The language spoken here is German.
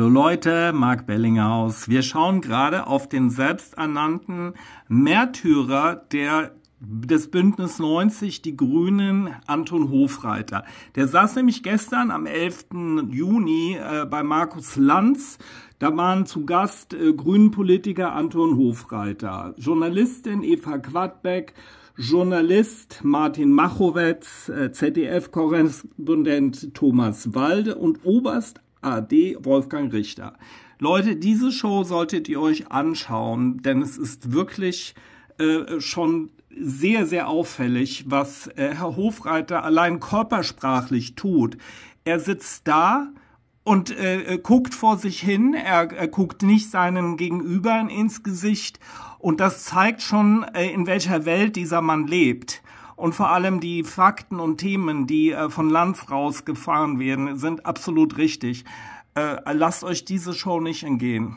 Hallo Leute, Marc Bellinghaus. Wir schauen gerade auf den selbsternannten Märtyrer der des Bündnis 90, die Grünen, Anton Hofreiter. Der saß nämlich gestern am 11. Juni äh, bei Markus Lanz. Da waren zu Gast äh, grünen Anton Hofreiter, Journalistin Eva Quadbeck, Journalist Martin Machowetz, äh, ZDF-Korrespondent Thomas Walde und Oberst AD Wolfgang Richter. Leute, diese Show solltet ihr euch anschauen, denn es ist wirklich äh, schon sehr, sehr auffällig, was äh, Herr Hofreiter allein körpersprachlich tut. Er sitzt da, und äh, äh guckt vor sich hin, er, er äh, guckt nicht seinem Gegenüber ins Gesicht und das zeigt schon, äh, in welcher Welt dieser Mann lebt. Und vor allem die Fakten und Themen, die äh, von Lanz rausgefahren werden, sind absolut richtig. Äh, lasst euch diese Show nicht entgehen.